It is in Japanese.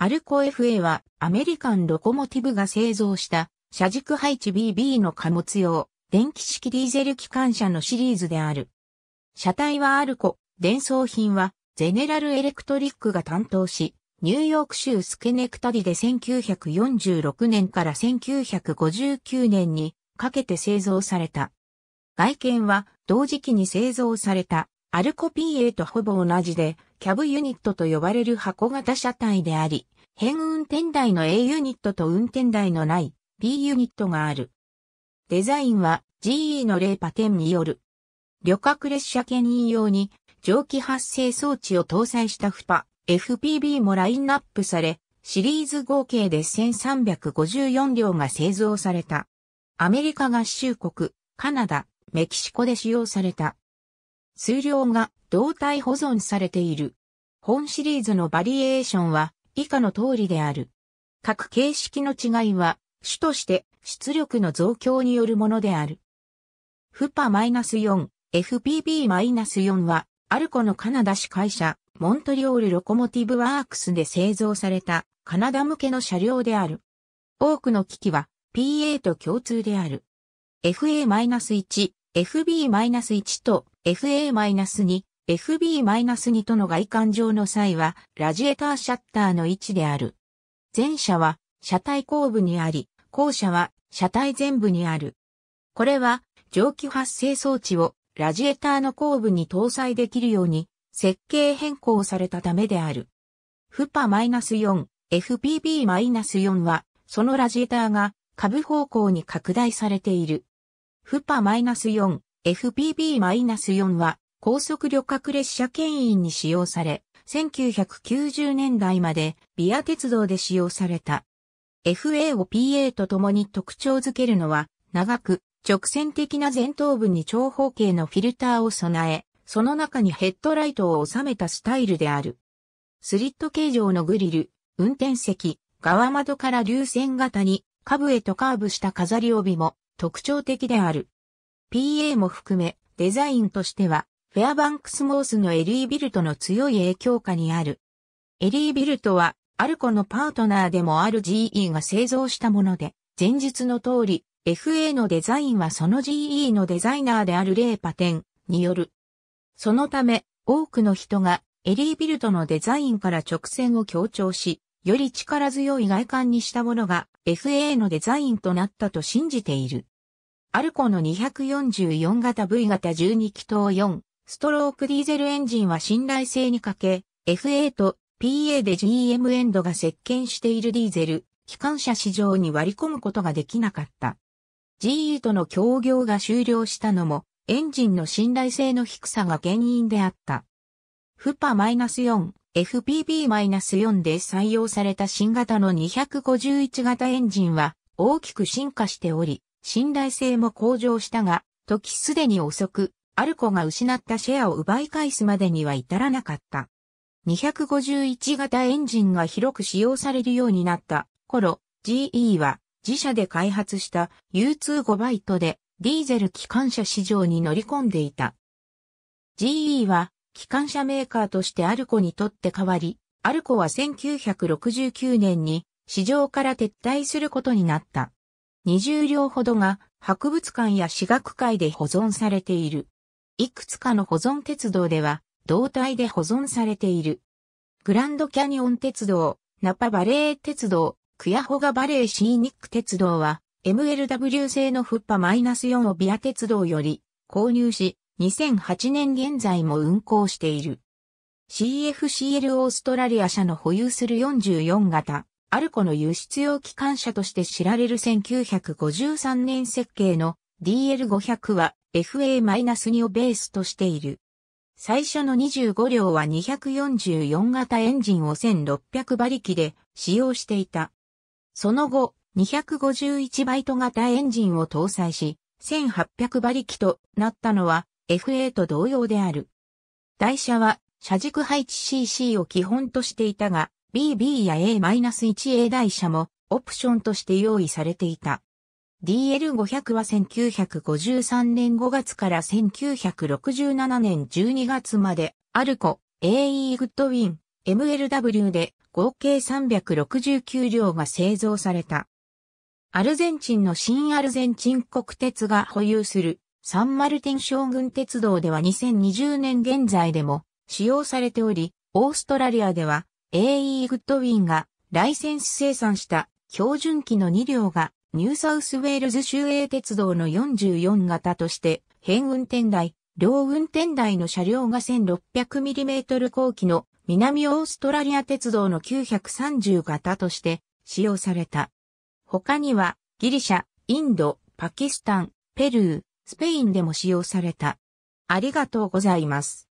アルコ FA はアメリカンロコモティブが製造した車軸配置 BB の貨物用電気式ディーゼル機関車のシリーズである。車体はアルコ、伝送品はゼネラルエレクトリックが担当し、ニューヨーク州スケネクタディで1946年から1959年にかけて製造された。外見は同時期に製造されたアルコ PA とほぼ同じで、キャブユニットと呼ばれる箱型車体であり、変運転台の A ユニットと運転台のない B ユニットがある。デザインは GE の例パテンによる。旅客列車牽引用に蒸気発生装置を搭載したフパ、FPB もラインナップされ、シリーズ合計で1354両が製造された。アメリカ合衆国、カナダ、メキシコで使用された。数量が胴体保存されている。本シリーズのバリエーションは以下の通りである。各形式の違いは、主として出力の増強によるものである。フパ -4、FPB-4 は、アルコのカナダ市会社、モントリオールロコモティブワークスで製造されたカナダ向けの車両である。多くの機器は PA と共通である。FA-1、FB-1 と FA-2、FB-2 との外観上の際は、ラジエーターシャッターの位置である。前者は、車体後部にあり、後者は、車体前部にある。これは、蒸気発生装置を、ラジエーターの後部に搭載できるように、設計変更されたためである。フパ -4、FPB-4 は、そのラジエーターが、下部方向に拡大されている。フパ -4、FPB-4 は、高速旅客列車牽引に使用され、1990年代までビア鉄道で使用された。FA を PA と共に特徴づけるのは、長く直線的な前頭部に長方形のフィルターを備え、その中にヘッドライトを収めたスタイルである。スリット形状のグリル、運転席、側窓から流線型に、下部へとカーブした飾り帯も特徴的である。PA も含め、デザインとしては、フェアバンクスモースのエリー・ビルトの強い影響下にある。エリー・ビルトは、アルコのパートナーでもある GE が製造したもので、前述の通り、FA のデザインはその GE のデザイナーであるレーパテンによる。そのため、多くの人がエリー・ビルトのデザインから直線を強調し、より力強い外観にしたものが FA のデザインとなったと信じている。アルコの244型 V 型12気筒4ストロークディーゼルエンジンは信頼性に欠け、FA と PA で GM エンドが接見しているディーゼル、機関車市場に割り込むことができなかった。GE との協業が終了したのも、エンジンの信頼性の低さが原因であった。フパ -4、FPB-4 で採用された新型の251型エンジンは大きく進化しており、信頼性も向上したが、時すでに遅く、アルコが失ったシェアを奪い返すまでには至らなかった。251型エンジンが広く使用されるようになった頃、GE は自社で開発した U25 バイトでディーゼル機関車市場に乗り込んでいた。GE は機関車メーカーとしてアルコにとって代わり、アルコは1969年に市場から撤退することになった。20両ほどが博物館や私学会で保存されている。いくつかの保存鉄道では、胴体で保存されている。グランドキャニオン鉄道、ナパバレー鉄道、クヤホガバレーシーニック鉄道は、MLW 製のフッパ -4 をビア鉄道より購入し、2008年現在も運行している。CFCL オーストラリア社の保有する44型、アルコの輸出用機関車として知られる1953年設計の DL500 は FA-2 をベースとしている。最初の25両は244型エンジンを1600馬力で使用していた。その後、251バイト型エンジンを搭載し、1800馬力となったのは FA と同様である。台車は車軸配置 CC を基本としていたが、BB や A-1A 台車もオプションとして用意されていた。DL500 は1953年5月から1967年12月まで、アルコ、AE グッドウィン、MLW で合計369両が製造された。アルゼンチンの新アルゼンチン国鉄が保有するサンマルティン将軍鉄道では2020年現在でも使用されており、オーストラリアでは AE グッドウィンがライセンス生産した標準機の2両がニューサウスウェールズ州営鉄道の44型として、変運転台、両運転台の車両が 1600mm 後期の南オーストラリア鉄道の930型として使用された。他には、ギリシャ、インド、パキスタン、ペルー、スペインでも使用された。ありがとうございます。